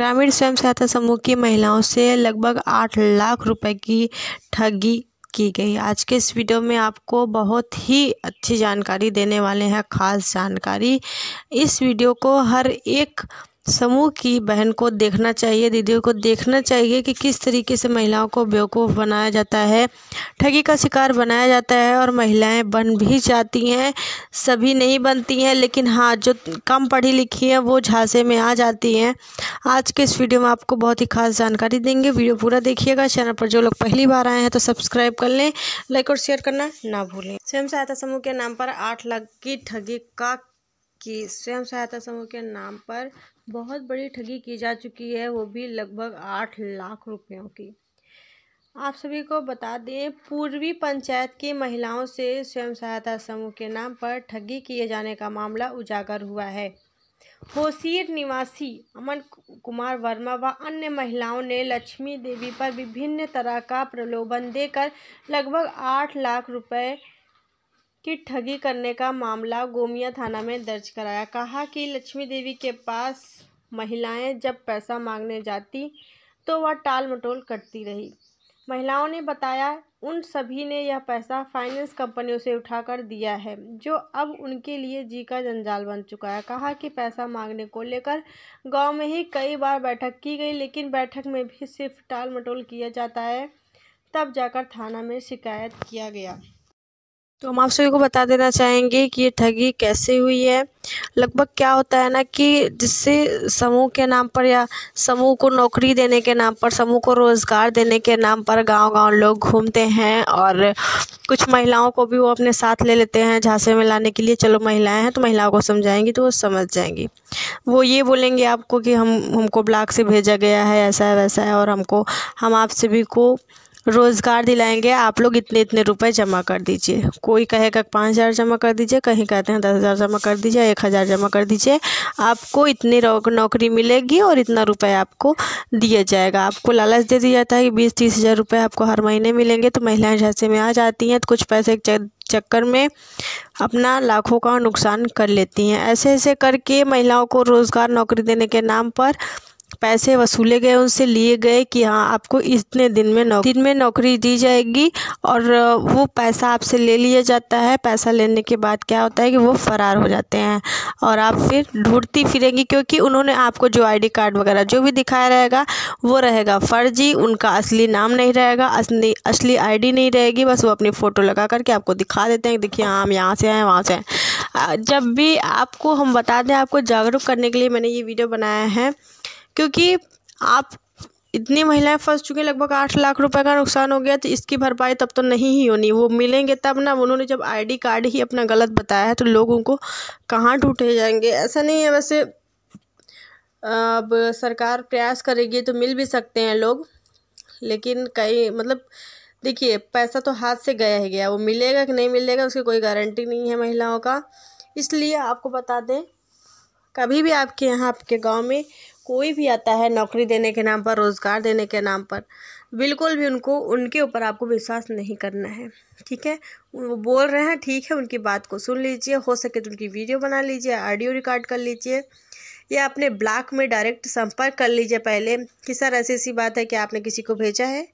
ग्रामीण स्वयं सहायता समूह की महिलाओं से लगभग आठ लाख रुपए की ठगी की गई आज के इस वीडियो में आपको बहुत ही अच्छी जानकारी देने वाले हैं खास जानकारी इस वीडियो को हर एक समूह की बहन को देखना चाहिए दीदियों को देखना चाहिए कि किस तरीके से महिलाओं को बेवकूफ़ बनाया जाता है ठगी का शिकार बनाया जाता है और महिलाएं बन भी जाती हैं सभी नहीं बनती हैं लेकिन हाँ जो कम पढ़ी लिखी हैं वो झांसे में आ जाती हैं आज के इस वीडियो में आपको बहुत ही खास जानकारी देंगे वीडियो पूरा देखिएगा चैनल पर जो लोग पहली बार आए हैं तो सब्सक्राइब कर लें लाइक और शेयर करना ना भूलें स्वयं सहायता समूह के नाम पर आठ लाख की ठगी का कि स्वयं सहायता समूह के नाम पर बहुत बड़ी ठगी की जा चुकी है वो भी लगभग आठ लाख रुपयों की आप सभी को बता दें पूर्वी पंचायत की महिलाओं से स्वयं सहायता समूह के नाम पर ठगी किए जाने का मामला उजागर हुआ है होसीर निवासी अमन कुमार वर्मा व अन्य महिलाओं ने लक्ष्मी देवी पर विभिन्न तरह का प्रलोभन देकर लगभग आठ लाख रुपए की ठगी करने का मामला गोमिया थाना में दर्ज कराया कहा कि लक्ष्मी देवी के पास महिलाएं जब पैसा मांगने जाती तो वह टाल मटोल करती रही महिलाओं ने बताया उन सभी ने यह पैसा फाइनेंस कंपनियों से उठाकर दिया है जो अब उनके लिए जी का जंजाल बन चुका है कहा कि पैसा मांगने को लेकर गांव में ही कई बार बैठक की गई लेकिन बैठक में भी सिर्फ टाल मटोल किया जाता है तब जाकर थाना में शिकायत किया गया तो हम आप सभी को बता देना चाहेंगे कि ये ठगी कैसे हुई है लगभग क्या होता है ना कि जिससे समूह के नाम पर या समूह को नौकरी देने के नाम पर समूह को रोज़गार देने के नाम पर गांव-गांव लोग घूमते हैं और कुछ महिलाओं को भी वो अपने साथ ले लेते हैं झांसे में लाने के लिए चलो महिलाएं हैं तो महिलाओं को समझाएंगी तो वो समझ जाएंगी वो ये बोलेंगे आपको कि हम हमको ब्लॉक से भेजा गया है ऐसा है वैसा है और हमको हम आप सभी को रोज़गार दिलाएंगे आप लोग इतने इतने रुपए जमा कर दीजिए कोई कहेगा पाँच हज़ार जमा कर दीजिए कहीं कहते हैं दस हज़ार जमा कर दीजिए एक हज़ार जमा कर दीजिए आपको इतनी नौकरी मिलेगी और इतना रुपए आपको दिया जाएगा आपको लालच दे दिया जाता है कि बीस तीस हज़ार रुपये आपको हर महीने मिलेंगे तो महिलाएँ झांसे में आ जाती हैं तो कुछ पैसे चक्कर में अपना लाखों का नुकसान कर लेती हैं ऐसे ऐसे करके महिलाओं को रोज़गार नौकरी देने के नाम पर पैसे वसूले गए उनसे लिए गए कि हाँ आपको इतने दिन में नौ दिन में नौकरी दी जाएगी और वो पैसा आपसे ले लिया जाता है पैसा लेने के बाद क्या होता है कि वो फ़रार हो जाते हैं और आप फिर ढूंढती फिरेंगी क्योंकि उन्होंने आपको जो आईडी कार्ड वगैरह जो भी दिखाया रहेगा वो रहेगा फ़र्जी उनका असली नाम नहीं रहेगा असली असली आई नहीं रहेगी बस वो अपनी फ़ोटो लगा करके आपको दिखा देते हैं देखिए हाँ हम यहाँ से आए वहाँ से आए जब भी आपको हम बता दें आपको जागरूक करने के लिए मैंने ये वीडियो बनाया है क्योंकि आप इतनी महिलाएं फंस चुकी हैं लगभग आठ लाख रुपए का नुकसान हो गया तो इसकी भरपाई तब तो नहीं ही होनी वो मिलेंगे तब ना उन्होंने जब आईडी कार्ड ही अपना गलत बताया है तो लोग उनको कहाँ टूटे जाएंगे ऐसा नहीं है वैसे अब सरकार प्रयास करेगी तो मिल भी सकते हैं लोग लेकिन कई मतलब देखिए पैसा तो हाथ से गया ही गया वो मिलेगा कि नहीं मिलेगा उसकी कोई गारंटी नहीं है महिलाओं का इसलिए आपको बता दें कभी भी आपके यहाँ आपके गांव में कोई भी आता है नौकरी देने के नाम पर रोज़गार देने के नाम पर बिल्कुल भी उनको उनके ऊपर आपको विश्वास नहीं करना है ठीक है वो बोल रहे हैं ठीक है उनकी बात को सुन लीजिए हो सके तो उनकी वीडियो बना लीजिए ऑडियो रिकॉर्ड कर लीजिए या अपने ब्लॉक में डायरेक्ट संपर्क कर लीजिए पहले कि सर ऐसी ऐसी बात है कि आपने किसी को भेजा है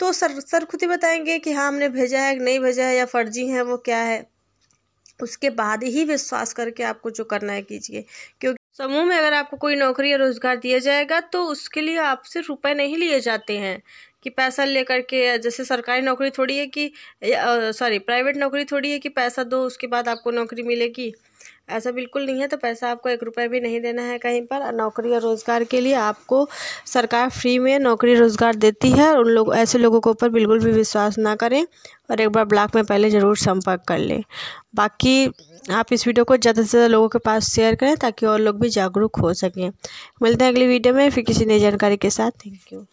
तो सर सर खुद ही बताएंगे कि हाँ हमने भेजा है नहीं भेजा है या फर्जी है वो क्या है उसके बाद ही विश्वास करके आपको जो करना है कीजिए क्योंकि समूह में अगर आपको कोई नौकरी या रोजगार दिया जाएगा तो उसके लिए आपसे रुपए नहीं लिए जाते हैं कि पैसा लेकर के जैसे सरकारी नौकरी थोड़ी है कि सॉरी प्राइवेट नौकरी थोड़ी है कि पैसा दो उसके बाद आपको नौकरी मिलेगी ऐसा बिल्कुल नहीं है तो पैसा आपको एक रुपये भी नहीं देना है कहीं पर नौकरी और रोज़गार के लिए आपको सरकार फ्री में नौकरी रोज़गार देती है उन लोग ऐसे लोगों के ऊपर बिल्कुल भी विश्वास ना करें और एक बार ब्लॉक में पहले ज़रूर संपर्क कर लें बाकी आप इस वीडियो को ज़्यादा से ज़्यादा लोगों के पास शेयर करें ताकि और लोग भी जागरूक हो सकें मिलते हैं अगली वीडियो में फिर किसी नई जानकारी के साथ थैंक यू